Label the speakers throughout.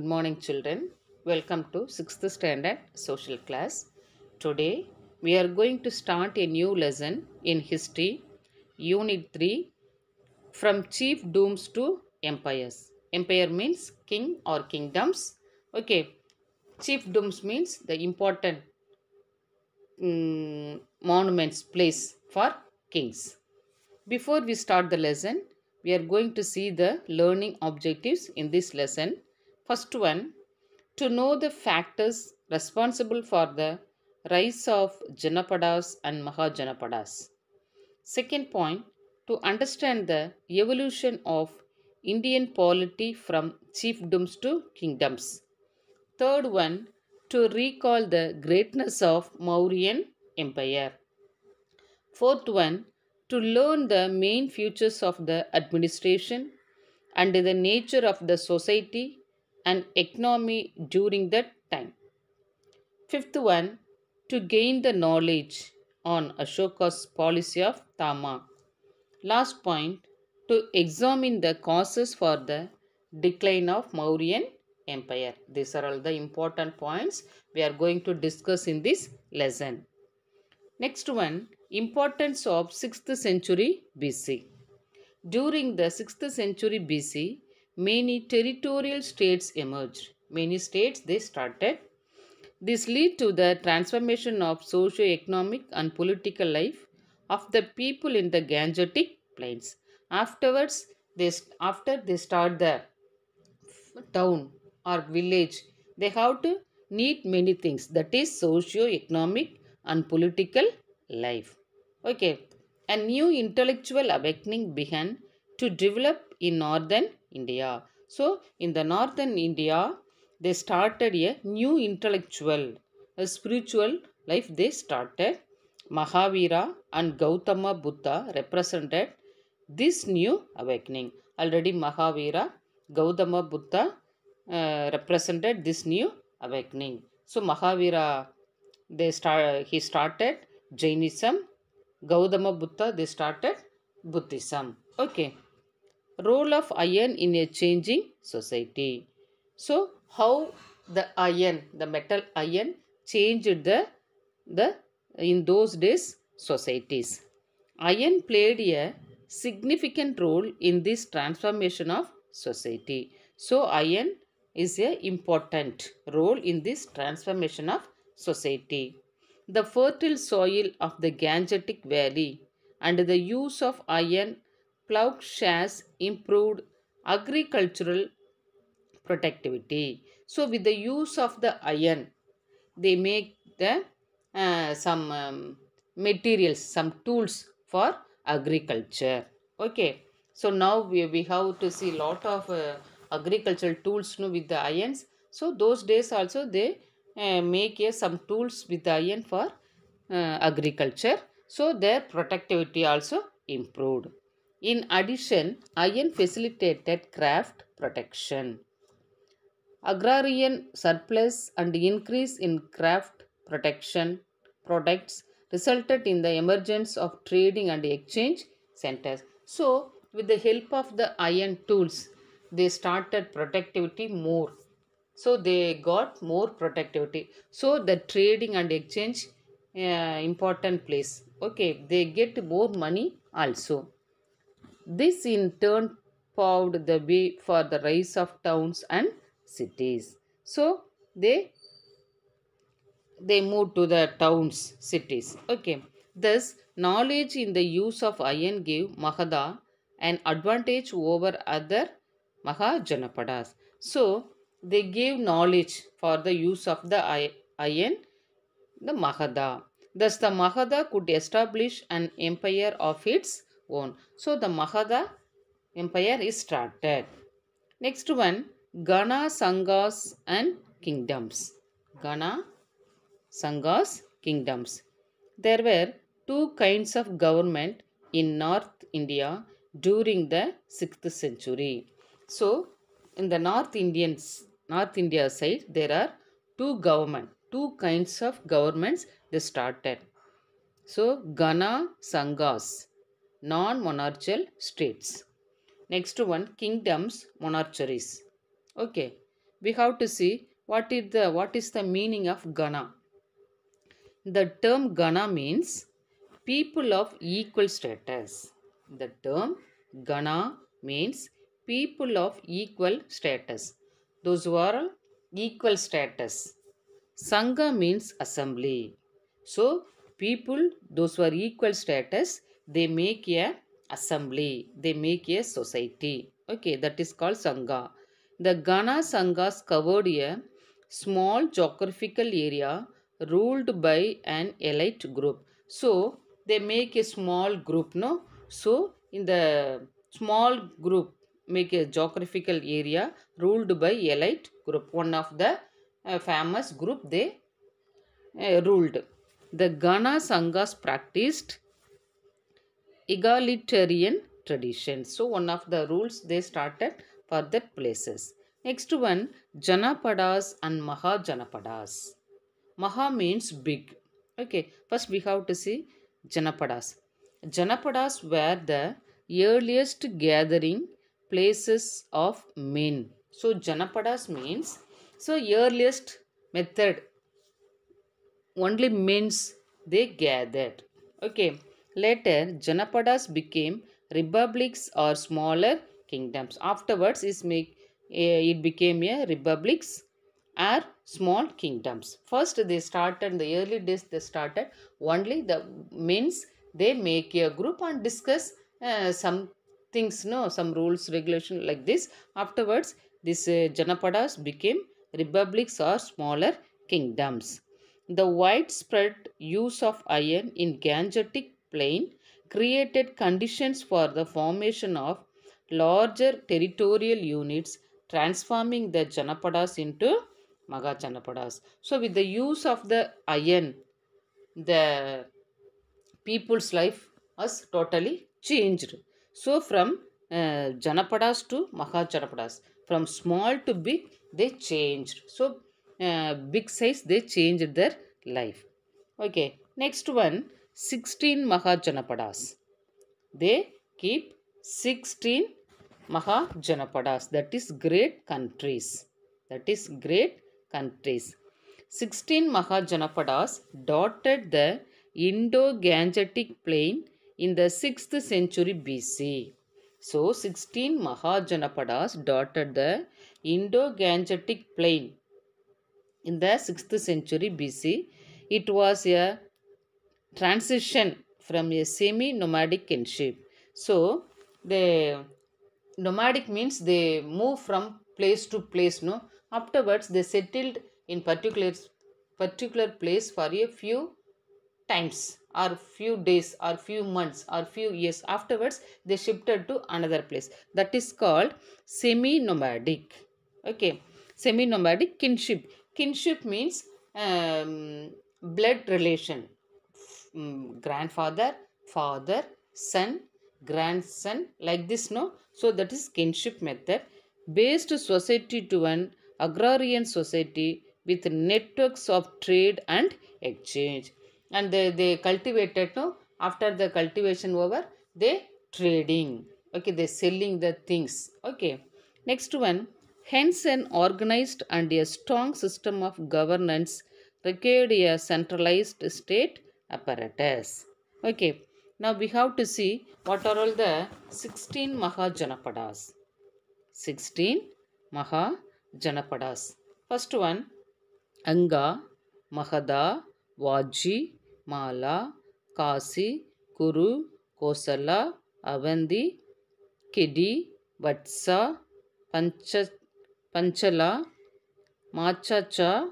Speaker 1: Good morning children. Welcome to 6th standard social class. Today we are going to start a new lesson in history unit 3 from chief dooms to empires. Empire means king or kingdoms. Okay. Chief dooms means the important um, monuments place for kings. Before we start the lesson, we are going to see the learning objectives in this lesson. First one, to know the factors responsible for the rise of Janapadas and Mahajanapadas. Second point, to understand the evolution of Indian polity from chiefdoms to kingdoms. Third one, to recall the greatness of Mauryan Empire. Fourth one, to learn the main features of the administration and the nature of the society and economy during that time. Fifth one, to gain the knowledge on Ashoka's policy of Tama. Last point, to examine the causes for the decline of Mauryan Empire. These are all the important points we are going to discuss in this lesson. Next one, importance of 6th century BC. During the 6th century BC, many territorial states emerged. Many states they started. This led to the transformation of socio-economic and political life of the people in the Gangetic plains. Afterwards, they, after they start the town or village, they have to need many things that is socio-economic and political life. Okay, a new intellectual awakening began to develop in northern India. So, in the northern India, they started a new intellectual, a spiritual life they started. Mahavira and Gautama Buddha represented this new awakening. Already Mahavira, Gautama Buddha uh, represented this new awakening. So Mahavira, they start, he started Jainism. Gautama Buddha, they started Buddhism. Okay role of iron in a changing society. So, how the iron, the metal iron changed the, the in those days societies. Iron played a significant role in this transformation of society. So, iron is a important role in this transformation of society. The fertile soil of the Gangetic Valley and the use of iron Clough improved agricultural productivity. So with the use of the iron, they make the uh, some um, materials, some tools for agriculture. Okay. So now we, we have to see lot of uh, agricultural tools no, with the irons. So those days also they uh, make uh, some tools with the iron for uh, agriculture. So their productivity also improved. In addition, iron facilitated craft protection. Agrarian surplus and increase in craft protection products resulted in the emergence of trading and exchange centers. So, with the help of the iron tools, they started productivity more. So, they got more productivity. So, the trading and exchange uh, important place. Okay, they get more money also. This in turn paved the way for the rise of towns and cities. So they they moved to the towns, cities. Okay. Thus, knowledge in the use of iron gave Mahada an advantage over other Mahajanapadas. So, they gave knowledge for the use of the iron, the Mahada. Thus, the Mahada could establish an empire of its own. So the Magadha empire is started. Next one Gana Sanghas and kingdoms. Gana Sanghas kingdoms. There were two kinds of government in North India during the 6th century. So in the North Indians, North India side there are two government, two kinds of governments they started. So Gana Sanghas non-monarchical states. Next one, kingdoms, monarchies. Okay, we have to see what is the what is the meaning of Ghana. The term Ghana means people of equal status. The term Ghana means people of equal status. Those who are equal status. Sangha means assembly. So people, those who are equal status, they make a assembly, they make a society. Okay, that is called Sangha. The Ghana Sanghas covered a small geographical area ruled by an elite group. So, they make a small group, no? So, in the small group, make a geographical area ruled by elite group. One of the uh, famous group they uh, ruled. The Ghana Sanghas practiced egalitarian tradition. So one of the rules they started for the places. Next one, Janapadas and Mahajanapadas. Maha means big. Okay, first we have to see Janapadas. Janapadas were the earliest gathering places of men. So Janapadas means, so earliest method, only means they gathered. Okay, Later, Janapadas became republics or smaller kingdoms. Afterwards, make, eh, it became a republics or small kingdoms. First, they started, in the early days, they started only the means they make a group and discuss uh, some things, no, some rules, regulation like this. Afterwards, this uh, Janapadas became republics or smaller kingdoms. The widespread use of iron in Gangetic plane created conditions for the formation of larger territorial units transforming the Janapadas into Maga Janapadas. So with the use of the iron, the people's life has totally changed. So from uh, Janapadas to Maha Janapadas, from small to big, they changed. So uh, big size, they changed their life. Okay, next one, 16 Mahajanapadas. They keep 16 Mahajanapadas. That is great countries. That is great countries. 16 Mahajanapadas dotted the Indo-Gangetic plain in the 6th century BC. So 16 Mahajanapadas dotted the Indo-Gangetic plain in the 6th century BC. It was a transition from a semi nomadic kinship. So, the nomadic means they move from place to place, no? Afterwards, they settled in particular, particular place for a few times or few days or few months or few years afterwards they shifted to another place that is called semi nomadic okay semi nomadic kinship kinship means um, blood relation Mm, grandfather, father, son, grandson like this no. So that is kinship method. Based society to an agrarian society with networks of trade and exchange. And they, they cultivated no. After the cultivation over they trading. Okay they selling the things. Okay. Next one. Hence, an organized and a strong system of governance required a centralized state apparatus. Okay, now we have to see what are all the 16 Mahajanapadas. 16 Mahajanapadas. First one, Anga, Mahada, Vaji, Mala, Kasi, Kuru, Kosala, Avandi, Kedi, Vatsa, Pancha, Panchala, Machacha,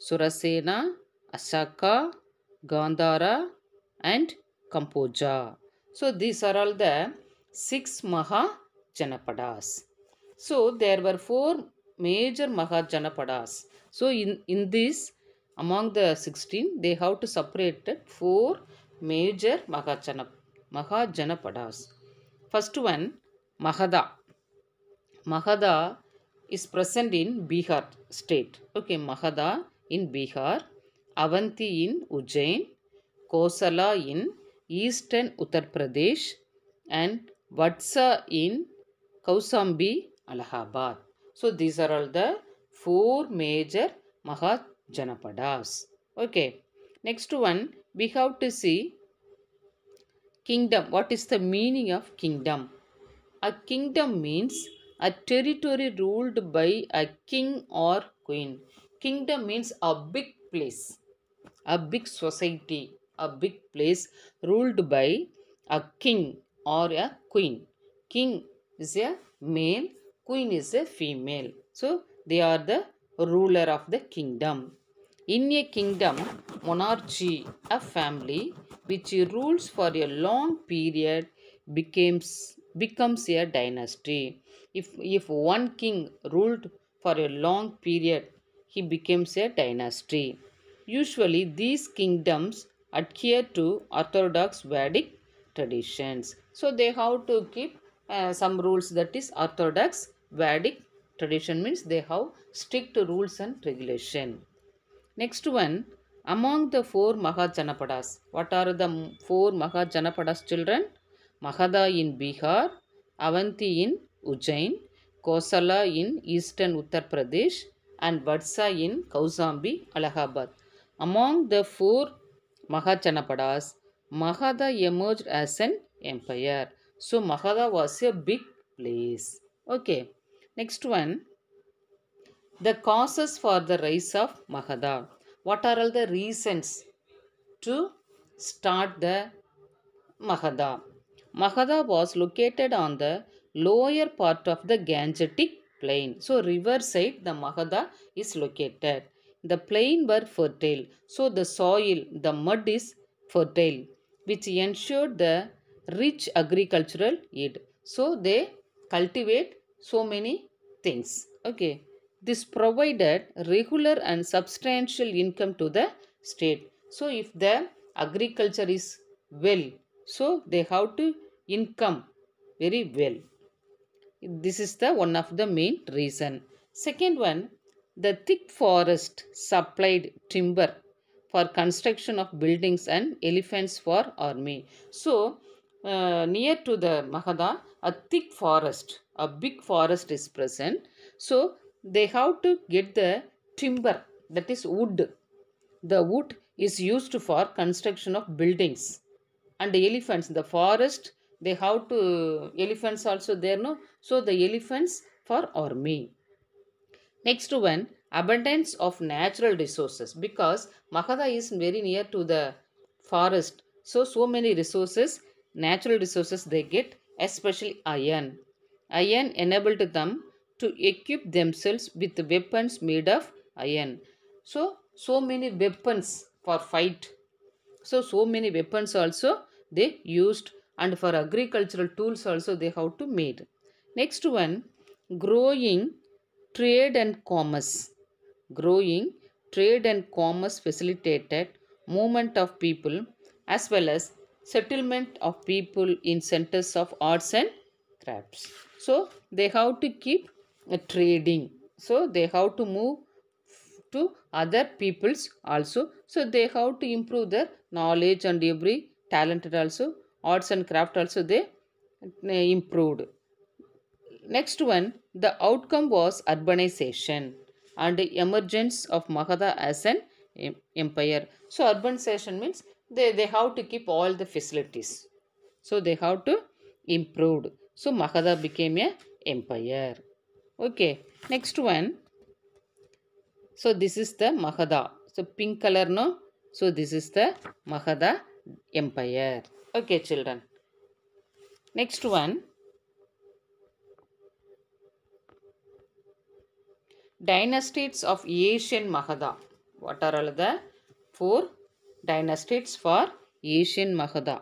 Speaker 1: Surasena, Asaka, Gandhara and Kampoja. So these are all the six Mahajanapadas. So there were four major Mahajanapadas. So in, in this among the 16 they have to separate four major Mahajanapadas. First one Mahada. Mahada is present in Bihar state. Okay, Mahada in Bihar Avanti in Ujjain, Ujjain in Eastern Uttar Pradesh, and Vatsa in Kausambi, Allahabad. So these are all the four major Mahajanapadas. Okay. Next one, we have to see kingdom. What is the meaning of kingdom? A kingdom means a territory ruled by a king or queen. Kingdom means a big place a big society, a big place ruled by a king or a queen. King is a male, queen is a female. So they are the ruler of the kingdom. In a kingdom, monarchy, a family which rules for a long period becomes becomes a dynasty. If if one king ruled for a long period, he becomes a dynasty. Usually, these kingdoms adhere to orthodox Vedic traditions. So, they have to keep uh, some rules that is orthodox Vedic tradition means they have strict rules and regulation. Next one, among the four Mahajanapadas, what are the four Mahajanapadas children? Mahada in Bihar, Avanti in Ujjain, Kosala in eastern Uttar Pradesh and Vatsa in Kausambi, Allahabad. Among the four Mahachanapadas, Mahada emerged as an empire. So Mahada was a big place. Okay. Next one. The causes for the rise of Mahada. What are all the reasons to start the Mahada? Mahada was located on the lower part of the Gangetic plain. So riverside the Mahada is located the plain were fertile. So the soil, the mud is fertile, which ensured the rich agricultural yield. So they cultivate so many things. Okay. This provided regular and substantial income to the state. So if the agriculture is well, so they have to income very well. This is the one of the main reason. Second one, the thick forest supplied timber for construction of buildings and elephants for army. So, uh, near to the Mahada, a thick forest, a big forest is present. So, they have to get the timber, that is wood. The wood is used for construction of buildings. And the elephants, the forest, they have to, elephants also there, no? So, the elephants for army. Next one, abundance of natural resources because Mahada is very near to the forest. So, so many resources, natural resources they get, especially iron. Iron enabled them to equip themselves with weapons made of iron. So, so many weapons for fight. So, so many weapons also they used and for agricultural tools also they have to made. Next one, growing Trade and commerce. Growing trade and commerce facilitated movement of people as well as settlement of people in centers of arts and crafts. So they have to keep uh, trading. So they have to move to other peoples also. So they have to improve their knowledge and every talented also. Arts and craft also they uh, improved. Next one, the outcome was urbanization and the emergence of Magadha as an empire. So urbanization means they, they have to keep all the facilities. So they have to improve. So Magadha became a empire. Okay, next one. So this is the Magadha. So pink color no. So this is the Magadha empire. Okay children. Next one. Dynasties of Asian Magadha. What are all the four dynasties for Asian Magadha?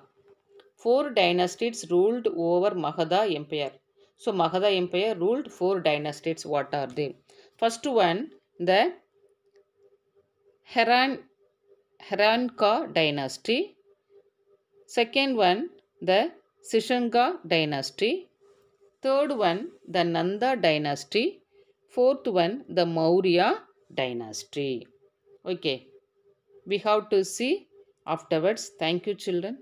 Speaker 1: Four dynasties ruled over Magadha Empire. So Magadha Empire ruled four dynasties. What are they? First one, the Heran Heranka dynasty. Second one, the Sishanga dynasty. Third one, the Nanda dynasty. Fourth one, the Maurya dynasty. Okay, we have to see afterwards. Thank you children.